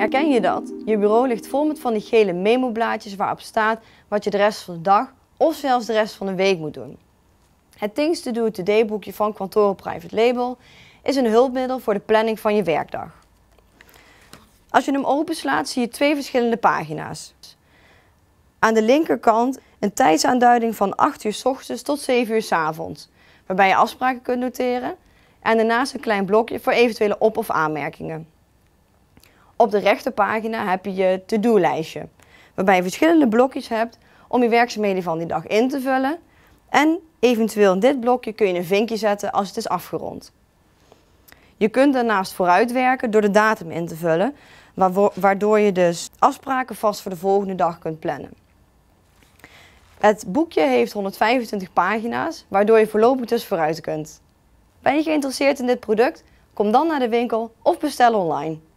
Herken je dat? Je bureau ligt vol met van die gele memoblaadjes waarop staat wat je de rest van de dag of zelfs de rest van de week moet doen. Het Things to Do Today boekje van Kantoren Private Label is een hulpmiddel voor de planning van je werkdag. Als je hem openslaat zie je twee verschillende pagina's. Aan de linkerkant een tijdsaanduiding van 8 uur s ochtends tot 7 uur s avonds, waarbij je afspraken kunt noteren en daarnaast een klein blokje voor eventuele op- of aanmerkingen. Op de rechterpagina heb je je to-do-lijstje, waarbij je verschillende blokjes hebt om je werkzaamheden van die dag in te vullen. En eventueel in dit blokje kun je een vinkje zetten als het is afgerond. Je kunt daarnaast vooruitwerken door de datum in te vullen, waardoor je dus afspraken vast voor de volgende dag kunt plannen. Het boekje heeft 125 pagina's, waardoor je voorlopig dus vooruit kunt. Ben je geïnteresseerd in dit product? Kom dan naar de winkel of bestel online.